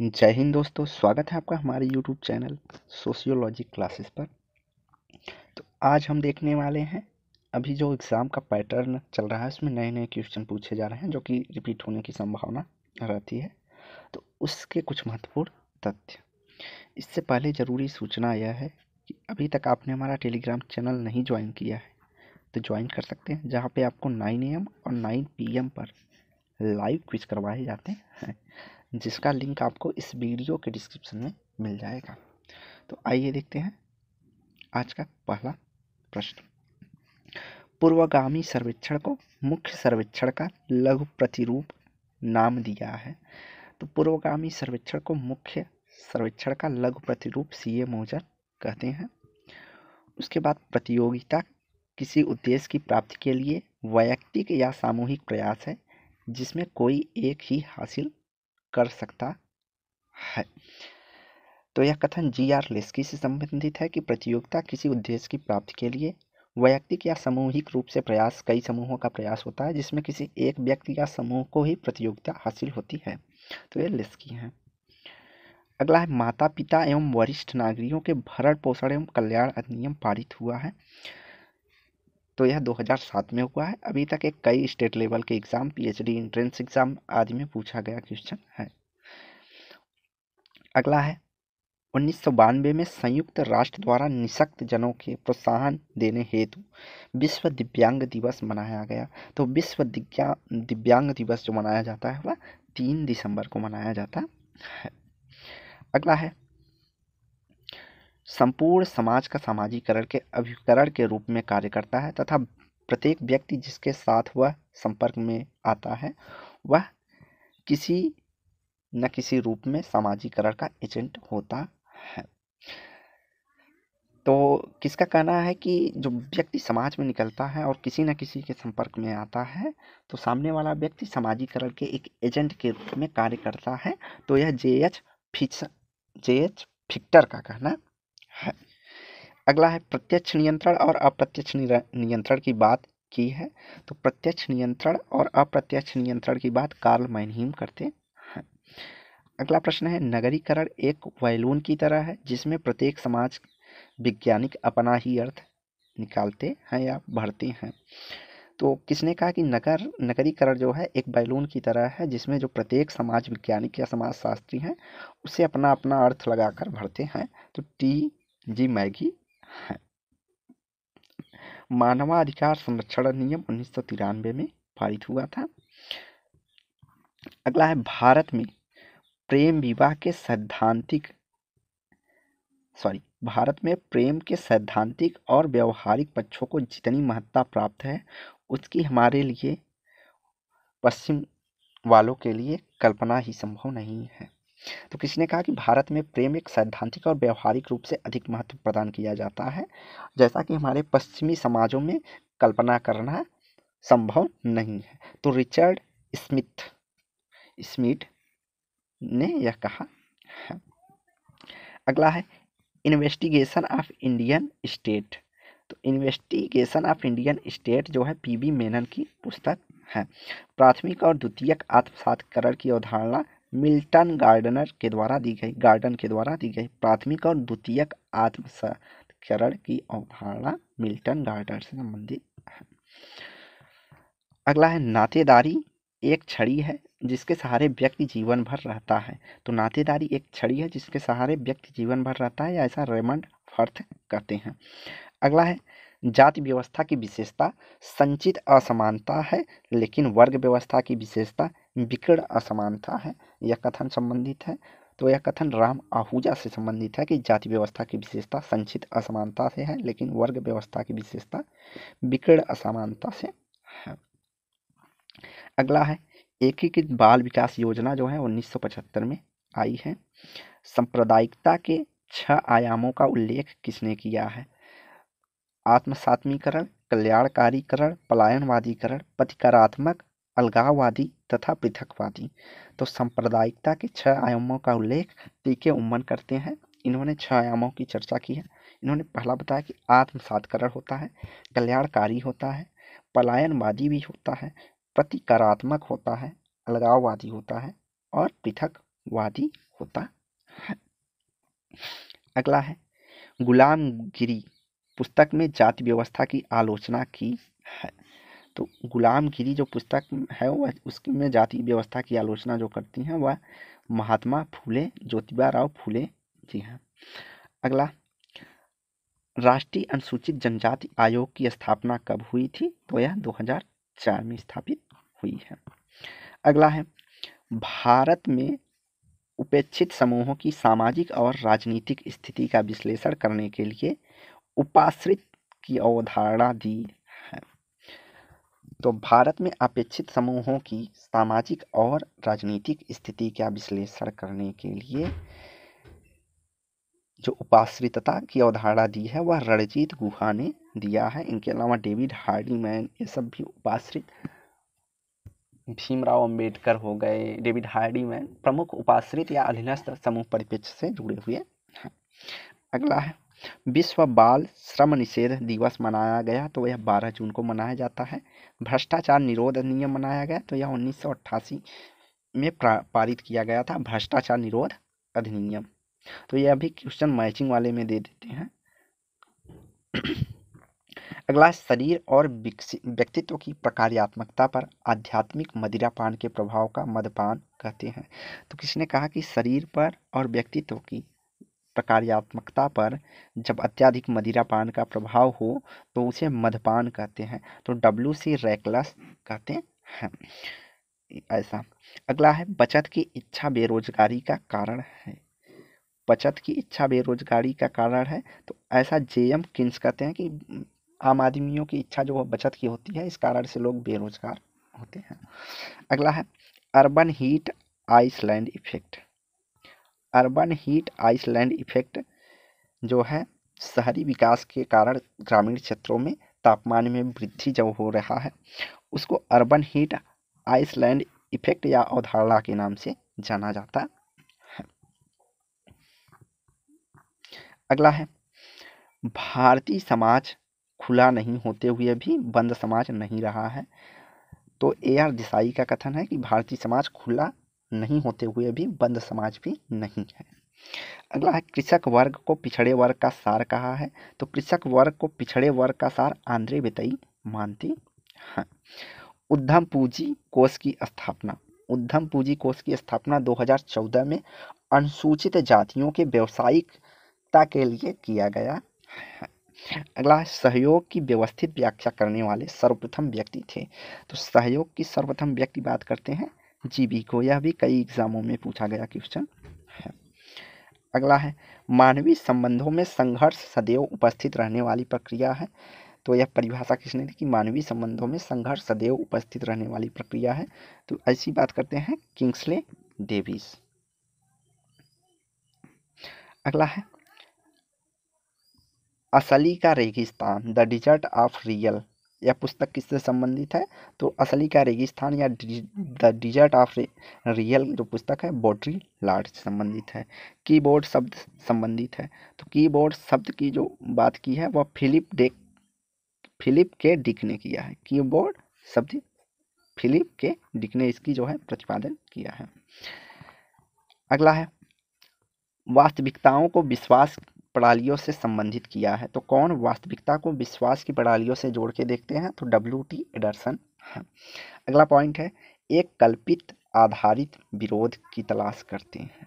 जय हिंद दोस्तों स्वागत है आपका हमारे यूट्यूब चैनल सोशियोलॉजी क्लासेस पर तो आज हम देखने वाले हैं अभी जो एग्ज़ाम का पैटर्न चल रहा है उसमें नए नए क्वेश्चन पूछे जा रहे हैं जो कि रिपीट होने की संभावना रहती है तो उसके कुछ महत्वपूर्ण तथ्य इससे पहले ज़रूरी सूचना यह है कि अभी तक आपने हमारा टेलीग्राम चैनल नहीं ज्वाइन किया है तो ज्वाइन कर सकते हैं जहाँ पर आपको नाइन एम और नाइन पी पर लाइव क्विज करवाए जाते हैं जिसका लिंक आपको इस वीडियो के डिस्क्रिप्शन में मिल जाएगा तो आइए देखते हैं आज का पहला प्रश्न पूर्वगामी सर्वेक्षण को मुख्य सर्वेक्षण का लघु प्रतिरूप नाम दिया है तो पूर्वगामी सर्वेक्षण को मुख्य सर्वेक्षण का लघु प्रतिरूप सी ए मोजर कहते हैं उसके बाद प्रतियोगिता किसी उद्देश्य की प्राप्ति के लिए वैयक्तिक या सामूहिक प्रयास है जिसमें कोई एक ही हासिल कर सकता है तो यह कथन जी आर लेस्की से संबंधित है कि प्रतियोगिता किसी उद्देश्य की प्राप्ति के लिए वैयक्तिक या सामूहिक रूप से प्रयास कई समूहों का प्रयास होता है जिसमें किसी एक व्यक्ति या समूह को ही प्रतियोगिता हासिल होती है तो ये लिस्की हैं अगला है माता पिता एवं वरिष्ठ नागरिकों के भरण पोषण एवं कल्याण अधिनियम पारित हुआ है तो यह 2007 में हुआ है अभी तक एक कई स्टेट लेवल के एग्ज़ाम पीएचडी एंट्रेंस एग्ज़ाम आदि में पूछा गया क्वेश्चन है अगला है उन्नीस में संयुक्त राष्ट्र द्वारा निशक्त जनों के प्रोत्साहन देने हेतु विश्व दिव्यांग दिवस मनाया गया तो विश्व दिव्यांग दिवस जो मनाया जाता है वह तीन दिसंबर को मनाया जाता है अगला है संपूर्ण समाज का सामाजिकरण के अभिकरण के रूप में कार्य करता है तथा प्रत्येक व्यक्ति जिसके साथ वह संपर्क में आता है वह किसी न किसी रूप में सामाजिकरण का एजेंट होता है तो किसका कहना है कि जो व्यक्ति समाज में निकलता है और किसी न किसी के संपर्क में आता है तो सामने वाला व्यक्ति सामाजिकरण के एक एजेंट के रूप में कार्य करता है तो यह J H fix J H Fichter का कहना है अगला है प्रत्यक्ष नियंत्रण और अप्रत्यक्ष नियंत्रण की बात की है तो प्रत्यक्ष नियंत्रण और अप्रत्यक्ष नियंत्रण की बात कार्ल मैनहीम करते हैं अगला प्रश्न है नगरीकरण एक वैलून की तरह है जिसमें प्रत्येक समाज वैज्ञानिक अपना ही अर्थ निकालते हैं या भरते हैं तो किसने कहा कि नगर नगरीकरण जो है एक बैलून की तरह है जिसमें जो प्रत्येक समाज वैज्ञानिक या समाजशास्त्री हैं उसे अपना अपना अर्थ लगाकर भरते हैं तो टी जी मैगी है मानवाधिकार संरक्षण अधिनियम उन्नीस सौ तिरानवे में पारित हुआ था अगला है भारत में प्रेम विवाह के सैद्धांतिक सॉरी भारत में प्रेम के सैद्धांतिक और व्यवहारिक पक्षों को जितनी महत्ता प्राप्त है उसकी हमारे लिए पश्चिम वालों के लिए कल्पना ही संभव नहीं है तो किसी ने कहा कि भारत में प्रेम एक सैद्धांतिक और व्यवहारिक रूप से अधिक महत्व प्रदान किया जाता है जैसा कि हमारे पश्चिमी समाजों में कल्पना करना संभव नहीं है तो रिचर्ड स्मिथ स्मिथ ने यह कहा है अगला है इन्वेस्टिगेशन ऑफ इंडियन स्टेट तो इन्वेस्टिगेशन ऑफ इंडियन स्टेट जो है पीबी मेनन की पुस्तक है प्राथमिक और द्वितीयक आत्मसातकरण की अवधारणा मिल्टन गार्डनर के द्वारा दी गई गार्डन के द्वारा दी गई प्राथमिक और द्वितीयक आत्मसरण की अवधारणा मिल्टन गार्डनर से संबंधित है अगला है नातेदारी एक छड़ी है जिसके सहारे व्यक्ति जीवन भर रहता है तो नातेदारी एक छड़ी है जिसके सहारे व्यक्ति जीवन भर रहता है या ऐसा रेमंड फर्थ कहते हैं अगला है जाति व्यवस्था की विशेषता संचित असमानता है लेकिन वर्ग व्यवस्था की विशेषता विकृण असमानता है यह कथन संबंधित है तो यह कथन राम आहूजा से संबंधित है कि जाति व्यवस्था की विशेषता संचित असमानता से है लेकिन वर्ग व्यवस्था की विशेषता विकृण असमानता से है अगला है एकीकृत बाल विकास योजना जो है उन्नीस में आई है सांप्रदायिकता के छह आयामों का उल्लेख किसने किया है आत्मसात्मीकरण कल्याणकारीकरण पलायनवादीकरण प्रतिकारात्मक अलगाववादी तथा पृथकवादी तो सांप्रदायिकता के छह आयामों का उल्लेख टीके उम्मन करते हैं इन्होंने छह आयामों की चर्चा की है इन्होंने पहला बताया कि आत्मसातकरण होता है कल्याणकारी होता है पलायनवादी भी होता है प्रतिकारात्मक होता है अलगाववादी होता है और पृथकवादी होता है अगला है गुलामगिरी पुस्तक में जाति व्यवस्था की आलोचना की है तो गुलामगिरी जो पुस्तक है वह उसमें जाति व्यवस्था की आलोचना जो करती हैं वह महात्मा फूले ज्योतिबा राव फूले जी हैं अगला राष्ट्रीय अनुसूचित जनजाति आयोग की स्थापना कब हुई थी तो यह 2004 में स्थापित हुई है अगला है भारत में उपेक्षित समूहों की सामाजिक और राजनीतिक स्थिति का विश्लेषण करने के लिए उपाश्रित की अवधारणा दी है तो भारत में अपेक्षित समूहों की सामाजिक और राजनीतिक स्थिति का विश्लेषण करने के लिए जो उपाश्रितता की अवधारणा दी है वह रणजीत गुहा ने दिया है इनके अलावा डेविड हार्डीमैन ये सब भी उपाश्रित भीमराव अंबेडकर हो गए डेविड हार्डीमैन प्रमुख उपाश्रित या अधीनस्थ समूह परिपेक्ष से जुड़े हुए हैं अगला है विश्व बाल श्रम निषेध दिवस मनाया गया तो यह बारह जून को मनाया जाता है भ्रष्टाचार निरोध अधिनियम मनाया गया तो यह उन्नीस में पारित किया गया था भ्रष्टाचार निरोध अधिनियम तो यह अभी क्वेश्चन मैचिंग वाले में दे देते हैं अगला शरीर और व्यक्तित्व की प्रकार्यात्मकता पर आध्यात्मिक मदिरापान के प्रभाव का मदपान कहते हैं तो किसने कहा कि शरीर पर और व्यक्तित्व की प्रकार्यात्मकता पर जब अत्यधिक मदिरापान का प्रभाव हो तो उसे मधपान कहते हैं तो डब्ल्यू सी रैकलस कहते हैं ऐसा अगला है बचत की इच्छा बेरोजगारी का कारण है बचत की इच्छा बेरोजगारी का कारण है तो ऐसा जे एम किन्स कहते हैं कि आम आदमियों की इच्छा जो बचत की होती है इस कारण से लोग बेरोजगार होते हैं अगला है urban heat island effect urban heat island effect जो है शहरी विकास के कारण ग्रामीण क्षेत्रों में तापमान में वृद्धि जो हो रहा है उसको अर्बन हीट आइसलैंड इफेक्ट या अवधारणा के नाम से जाना जाता है अगला है भारतीय समाज खुला नहीं होते हुए भी बंद समाज नहीं रहा है तो ए आर देसाई का कथन है कि भारतीय समाज खुला नहीं होते हुए भी बंद समाज भी नहीं है अगला है कृषक वर्ग को पिछड़े वर्ग का सार कहा है तो कृषक वर्ग को पिछड़े वर्ग का सार आंध्रे बेतई मानती हैं उद्यम पूंजी कोष की स्थापना उद्यम पूंजी कोष की स्थापना 2014 में अनुसूचित जातियों के व्यावसायिकता के लिए किया गया है अगला है सहयोग की व्यवस्थित व्याख्या करने वाले सर्वप्रथम व्यक्ति थे तो सहयोग की सर्वप्रथम व्यक्ति बात करते हैं जीबी को यह भी कई एग्जामों में पूछा गया क्वेश्चन है अगला है मानवीय संबंधों में संघर्ष सदैव उपस्थित रहने वाली प्रक्रिया है तो यह परिभाषा किसने दी कि मानवीय संबंधों में संघर्ष सदैव उपस्थित रहने वाली प्रक्रिया है तो ऐसी बात करते हैं किंग्सले डेविस अगला है असली का रेगिस्तान द डिजर्ट ऑफ रियल यह पुस्तक किससे संबंधित है तो असली का रेगिस्तान या द डिजर्ट ऑफ रियल जो पुस्तक है बॉटरी लार्ड से संबंधित है कीबोर्ड शब्द संबंधित है तो कीबोर्ड शब्द की जो बात की है वह Philip Dick Philip K Dick ने किया है कीबोर्ड शब्द फिलिप के डिक ने इसकी जो है प्रतिपादन किया है अगला है वास्तविकताओं को विश्वास प्रणालियों से संबंधित किया है तो कौन वास्तविकता को विश्वास की प्रणालियों से जोड़ के देखते हैं तो डब्ल्यू टी एडरसन है अगला पॉइंट है एक कल्पित आधारित विरोध की तलाश करते हैं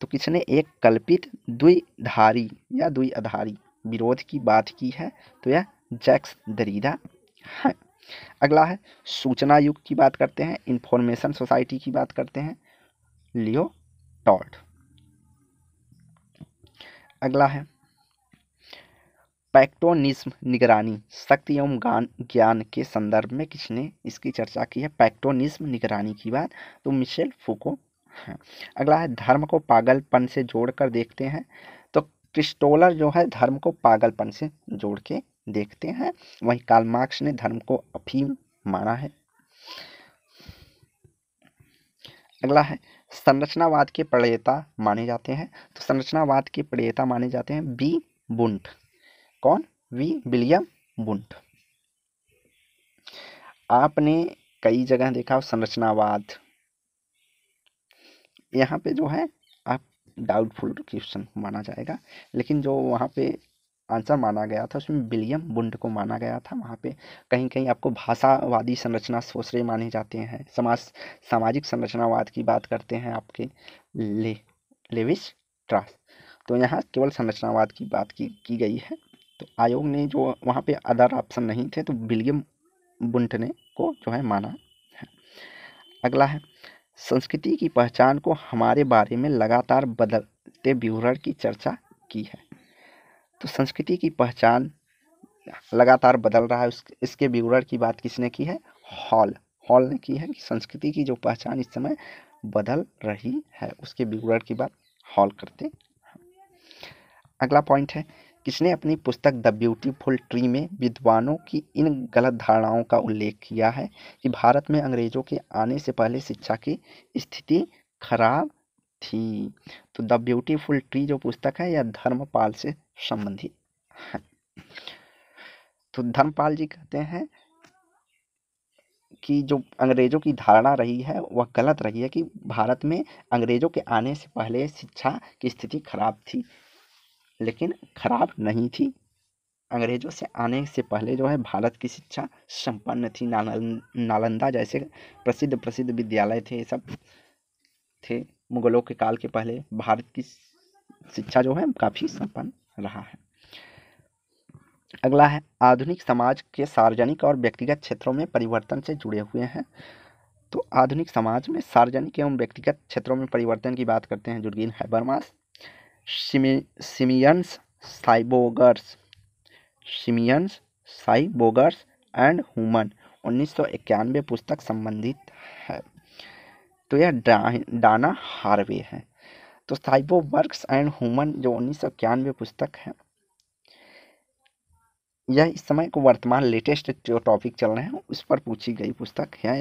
तो किसने एक कल्पित द्विधारी या द्वि आधारी विरोध की बात की है तो यह जैक्स दरीदा है अगला है सूचना युग की बात करते हैं इंफॉर्मेशन सोसाइटी की बात करते हैं लियो टॉर्ड अगला है पैक्टोनिज्म निगरानी शक्ति एवं ज्ञान के संदर्भ में किसने इसकी चर्चा की है पैक्टोनिज्म निगरानी की बात तो मिशेल फूको है अगला है धर्म को पागलपन से जोड़कर देखते हैं तो क्रिस्टोलर जो है धर्म को पागलपन से जोड़ के देखते हैं वहीं कालमार्क्स ने धर्म को अफीम माना है अगला है संरचनावाद के प्रणेता माने जाते हैं तो संरचनावाद के प्रणेता माने जाते हैं बी बुंट कौन वी विलियम बुंट आपने कई जगह देखा संरचनावाद यहाँ पे जो है आप डाउटफुल क्वेश्चन माना जाएगा लेकिन जो वहाँ पे आंसर माना गया था उसमें विलियम बुंड को माना गया था वहाँ पे कहीं कहीं आपको भाषावादी संरचना सोसरे माने जाते हैं समाज सामाजिक संरचनावाद की बात करते हैं आपके ले लेविस ट्रास तो यहाँ केवल संरचनावाद की बात की, की गई है तो आयोग ने जो वहाँ पे अदर ऑप्शन नहीं थे तो विलियम बुंड ने को जो है माना है अगला है संस्कृति की पहचान को हमारे बारे में लगातार बदलते विवरण की चर्चा की है तो संस्कृति की पहचान लगातार बदल रहा है उस इसके विवरण की बात किसने की है हॉल हॉल ने की है कि संस्कृति की जो पहचान इस समय बदल रही है उसके विवरण की बात हॉल करते अगला पॉइंट है किसने अपनी पुस्तक द ब्यूटीफुल ट्री में विद्वानों की इन गलत धारणाओं का उल्लेख किया है कि भारत में अंग्रेजों के आने से पहले शिक्षा की स्थिति खराब थी तो द ब्यूटीफुल ट्री जो पुस्तक है यह धर्मपाल से संबंधी है तो धर्मपाल जी कहते हैं कि जो अंग्रेज़ों की धारणा रही है वह गलत रही है कि भारत में अंग्रेज़ों के आने से पहले शिक्षा की स्थिति खराब थी लेकिन खराब नहीं थी अंग्रेज़ों से आने से पहले जो है भारत की शिक्षा संपन्न थी नाल, नालंदा जैसे प्रसिद्ध प्रसिद्ध विद्यालय थे सब थे मुगलों के काल के पहले भारत की शिक्षा जो है काफ़ी संपन्न रहा है अगला है आधुनिक समाज के सार्वजनिक और व्यक्तिगत क्षेत्रों में परिवर्तन से जुड़े हुए हैं तो आधुनिक समाज में सार्वजनिक एवं व्यक्तिगत क्षेत्रों में परिवर्तन की बात करते हैं Jurgen Habermas simians cyborgs simians cyborgs and human उन्नीस पुस्तक संबंधित है तो यह डा, डाना हार्वे है तो साइबो वर्क्स एंड ह्यूमन जो उन्नीस सौ इक्यानवे पुस्तक है यह इस समय को वर्तमान लेटेस्ट जो टॉपिक चल रहे हैं उस पर पूछी गई पुस्तक है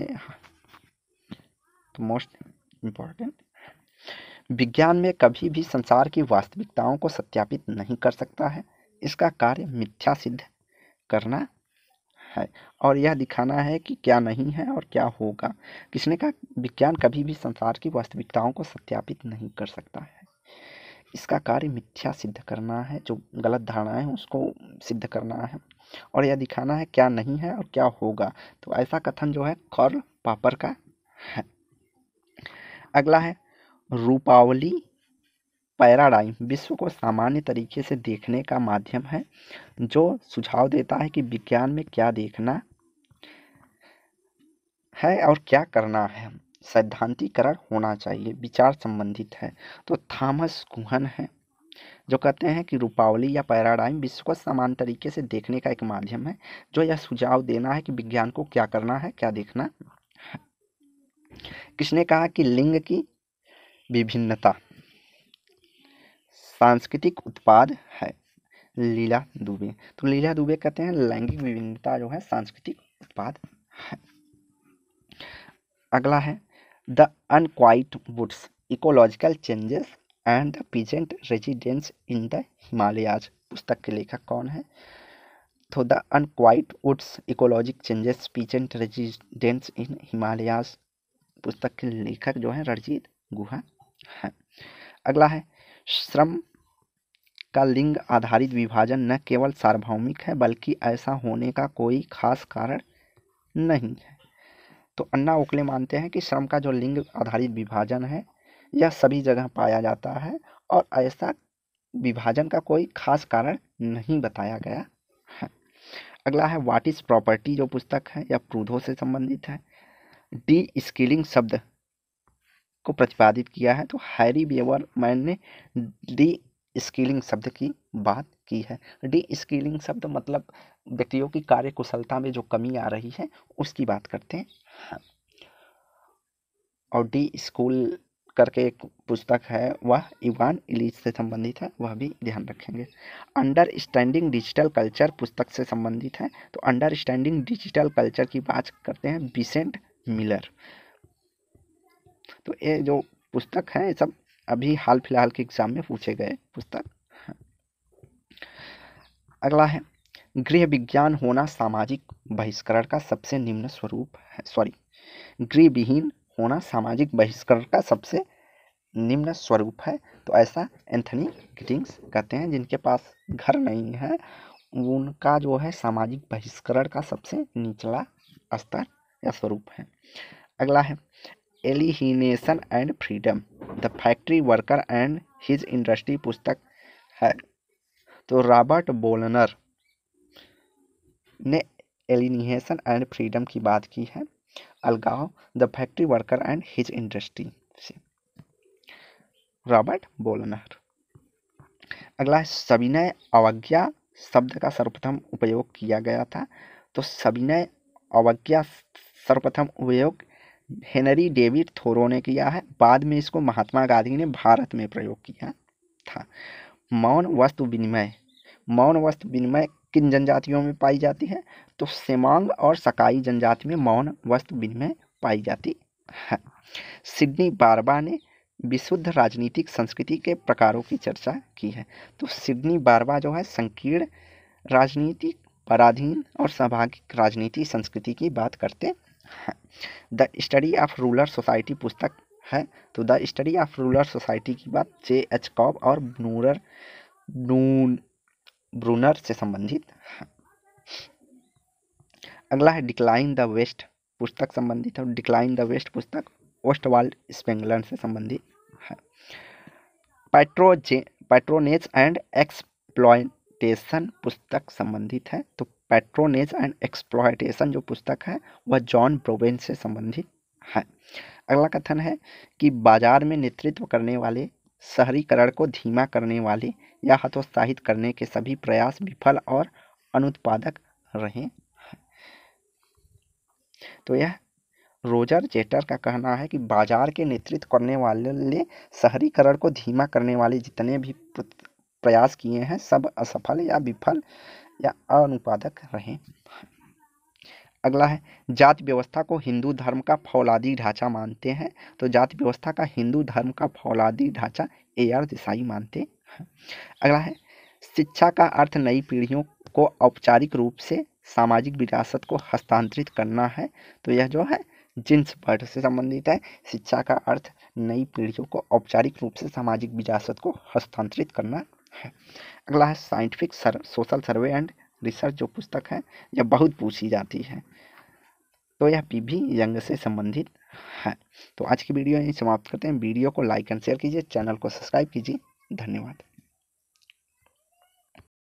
तो मोस्ट इम्पॉर्टेंट विज्ञान में कभी भी संसार की वास्तविकताओं को सत्यापित नहीं कर सकता है इसका कार्य मिथ्या सिद्ध करना है और यह दिखाना है कि क्या नहीं है और क्या होगा किसने कहा विज्ञान कभी भी संसार की वास्तविकताओं को सत्यापित नहीं कर सकता है इसका कार्य मिथ्या सिद्ध करना है जो गलत धारणाएं हैं उसको सिद्ध करना है और यह दिखाना है क्या नहीं है और क्या होगा तो ऐसा कथन जो है कर्ल पापर का है अगला है रूपावली पैराडाइम विश्व को सामान्य तरीके से देखने का माध्यम है जो सुझाव देता है कि विज्ञान में क्या देखना है और क्या करना है सैद्धांतिकरण होना चाहिए विचार संबंधित है तो थॉमस कुहन है जो कहते हैं कि रूपावली या पैराडाइम विश्व को समान तरीके से देखने का एक माध्यम है जो यह सुझाव देना है कि विज्ञान को क्या करना है क्या देखना है किसने कहा कि लिंग की विभिन्नता सांस्कृतिक उत्पाद है लीला दुबे तो लीला दुबे कहते हैं लैंगिक विभिन्नता जो है सांस्कृतिक उत्पाद है अगला है the unquiet woods ecological changes and the peasant residence in the Himalayas पुस्तक के लेखक कौन है तो the unquiet woods ecologic changes peasant residence in Himalayas पुस्तक के लेखक जो है रणजीत गुहा है अगला है श्रम का लिंग आधारित विभाजन न केवल सार्वभौमिक है बल्कि ऐसा होने का कोई खास कारण नहीं है तो अन्ना ओकले मानते हैं कि श्रम का जो लिंग आधारित विभाजन है यह सभी जगह पाया जाता है और ऐसा विभाजन का कोई खास कारण नहीं बताया गया है अगला है वाट इज़ प्रॉपर्टी जो पुस्तक है यह प्रूधो से संबंधित है डी स्किलिंग शब्द को प्रतिपादित किया है तो हैरी बेवर मैन ने डी स्किलिंग शब्द की बात की है डी स्किलिंग शब्द मतलब व्यक्तियों की कार्य कुशलता में जो कमी आ रही है उसकी बात करते हैं हाँ। और डी स्कूल करके एक पुस्तक है वह इवान इलीज से संबंधित है वह भी ध्यान रखेंगे अंडरस्टैंडिंग डिजिटल कल्चर पुस्तक से संबंधित है तो अंडरस्टैंडिंग डिजिटल कल्चर की बात करते हैं बिसेंट मिलर तो ये जो पुस्तक है ये सब अभी हाल फिलहाल के एग्जाम में पूछे गए पुस्तक अगला है गृह विज्ञान होना सामाजिक बहिष्करण का सबसे निम्न स्वरूप है सॉरी गृह विहीन होना सामाजिक बहिष्करण का सबसे निम्न स्वरूप है तो ऐसा एंथनी किटिंग्स कहते हैं जिनके पास घर नहीं है उनका जो है सामाजिक बहिष्करण का सबसे निचला स्तर या स्वरूप है अगला है alienation and freedom the factory worker and his industry पुस्तक है तो रॉबर्ट बोलनर ने एलिनेशन एंड फ्रीडम की बात की है अलगाव the factory worker and his industry से रॉबर्ट बोलनर अगला सविनय अवज्ञा शब्द का सर्वप्रथम उपयोग किया गया था तो सविनय अवज्ञा सर्वप्रथम उपयोग हेनरी डेविड थोरो ने किया है बाद में इसको महात्मा गांधी ने भारत में प्रयोग किया था मौन वस्तु विनिमय मौन वस्तु विनिमय किन जनजातियों में पाई जाती है तो सेमांग और सकाई जनजाति में मौन वस्तु विनिमय पाई जाती है सिडनी बारबा ने विशुद्ध राजनीतिक संस्कृति के प्रकारों की चर्चा की है तो सिडनी बारबा जो है संकीर्ण राजनीतिक पराधीन और सहभागिक राजनीति संस्कृति की बात करते the study of rural society पुस्तक है तो the study of rural society की बात जे एच कॉब और ब्रूनर नून ब्रूनर से संबंधित है अगला है डिक्लाइन द वेस्ट पुस्तक संबंधित है डिक्लाइन द वेस्ट पुस्तक वर्ल्ड स्पेंगलर से संबंधित है पेट्रोजे पैट्रोनेज एंड एक्सप्लॉयटेशन पुस्तक संबंधित है तो पेट्रोनेज एंड एक्सप्लॉयटेशन जो पुस्तक है वह जॉन ब्रोवेन से संबंधित है अगला कथन है कि बाजार में नेतृत्व करने वाले शहरीकरण को धीमा करने वाले या हतोत्साहित करने के सभी प्रयास विफल और अनुत्पादक रहे तो यह रोजर जेटर का कहना है कि बाजार के नेतृत्व करने वाले ने शहरीकरण को धीमा करने वाले जितने भी प्रयास किए हैं सब असफल या विफल या अनुपादक रहे अगला है जाति व्यवस्था को हिंदू धर्म का फौलादी ढांचा मानते हैं तो जाति व्यवस्था का हिंदू धर्म का फौलादी ढांचा ए आर देसाई मानते हैं अगला है शिक्षा का अर्थ नई पीढ़ियों को औपचारिक रूप से सामाजिक विरासत को हस्तांतरित करना है तो यह जो है जिन्स वर्ड से संबंधित है शिक्षा का अर्थ नई पीढ़ियों को औपचारिक रूप से सामाजिक विरासत को हस्तांतरित करना है अगला है scientific sir, social survey and research जो पुस्तक है यह बहुत पूछी जाती है तो यह पी भी यंग से संबंधित है तो आज की वीडियो यहीं समाप्त करते हैं वीडियो को लाइक एंड शेयर कीजिए चैनल को सब्सक्राइब कीजिए धन्यवाद